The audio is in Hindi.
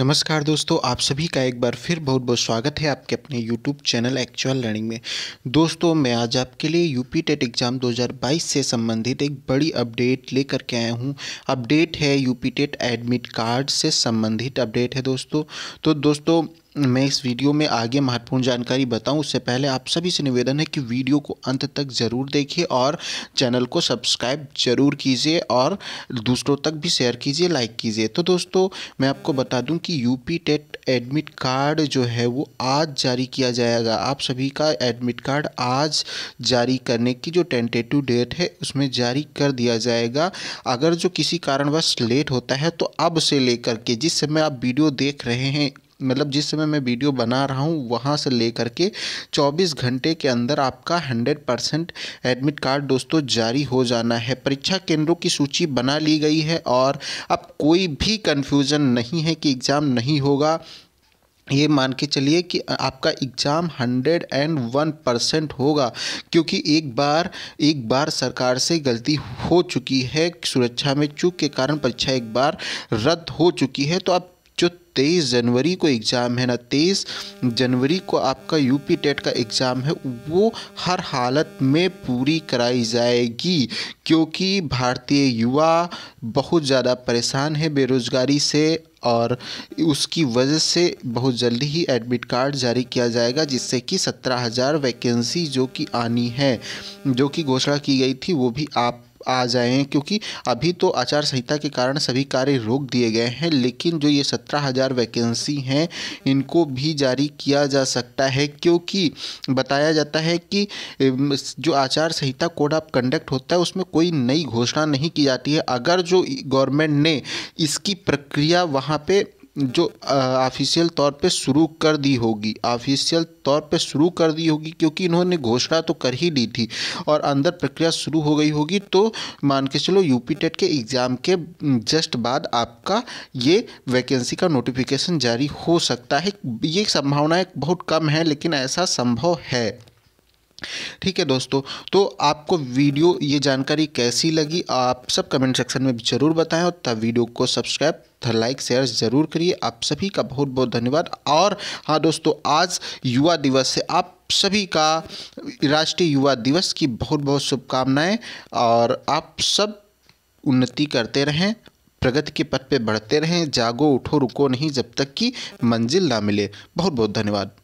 नमस्कार दोस्तों आप सभी का एक बार फिर बहुत बहुत स्वागत है आपके अपने YouTube चैनल एक्चुअल लर्निंग में दोस्तों मैं आज आपके लिए यू पी टेट एग्ज़ाम 2022 से संबंधित एक बड़ी अपडेट लेकर के आया हूँ अपडेट है U P TET admit card से संबंधित अपडेट है दोस्तों तो दोस्तों मैं इस वीडियो में आगे महत्वपूर्ण जानकारी बताऊं उससे पहले आप सभी से निवेदन है कि वीडियो को अंत तक ज़रूर देखिए और चैनल को सब्सक्राइब जरूर कीजिए और दूसरों तक भी शेयर कीजिए लाइक कीजिए तो दोस्तों मैं आपको बता दूं कि यूपी टेट एडमिट कार्ड जो है वो आज जारी किया जाएगा आप सभी का एडमिट कार्ड आज जारी करने की जो टेंटेटिव डेट है उसमें जारी कर दिया जाएगा अगर जो किसी कारणवश लेट होता है तो अब से लेकर के जिस समय आप वीडियो देख रहे हैं मतलब जिस समय मैं वीडियो बना रहा हूँ वहाँ से ले करके 24 घंटे के अंदर आपका 100 परसेंट एडमिट कार्ड दोस्तों जारी हो जाना है परीक्षा केंद्रों की सूची बना ली गई है और अब कोई भी कन्फ्यूज़न नहीं है कि एग्ज़ाम नहीं होगा ये मान के चलिए कि आपका exam hundred and one percent होगा क्योंकि एक बार एक बार सरकार से गलती हो चुकी है सुरक्षा में चूक के कारण परीक्षा एक बार रद्द हो चुकी है तो अब जो तेईस जनवरी को एग्ज़ाम है ना तेईस जनवरी को आपका यूपी टेट का एग्ज़ाम है वो हर हालत में पूरी कराई जाएगी क्योंकि भारतीय युवा बहुत ज़्यादा परेशान है बेरोज़गारी से और उसकी वजह से बहुत जल्दी ही एडमिट कार्ड जारी किया जाएगा जिससे कि सत्रह हज़ार वैकेंसी जो कि आनी है जो कि घोषणा की गई थी वो भी आप आ जाएं क्योंकि अभी तो आचार संहिता के कारण सभी कार्य रोक दिए गए हैं लेकिन जो ये सत्रह हज़ार वैकेंसी हैं इनको भी जारी किया जा सकता है क्योंकि बताया जाता है कि जो आचार संहिता कोड ऑफ कंडक्ट होता है उसमें कोई नई घोषणा नहीं की जाती है अगर जो गवर्नमेंट ने इसकी प्रक्रिया वहाँ पर जो ऑफिशियल तौर पे शुरू कर दी होगी ऑफिशियल तौर पे शुरू कर दी होगी क्योंकि इन्होंने घोषणा तो कर ही ली थी और अंदर प्रक्रिया शुरू हो गई होगी तो मान के चलो यूपी टेट के एग्ज़ाम के जस्ट बाद आपका ये वैकेंसी का नोटिफिकेशन जारी हो सकता है ये संभावनाएं बहुत कम है लेकिन ऐसा संभव है ठीक है दोस्तों तो आपको वीडियो ये जानकारी कैसी लगी आप सब कमेंट सेक्शन में ज़रूर बताएं और तब वीडियो को सब्सक्राइब लाइक शेयर ज़रूर करिए आप सभी का बहुत बहुत धन्यवाद और हाँ दोस्तों आज युवा दिवस है आप सभी का राष्ट्रीय युवा दिवस की बहुत बहुत शुभकामनाएं और आप सब उन्नति करते रहें प्रगति के पथ पे बढ़ते रहें जागो उठो रुको नहीं जब तक कि मंजिल ना मिले बहुत बहुत धन्यवाद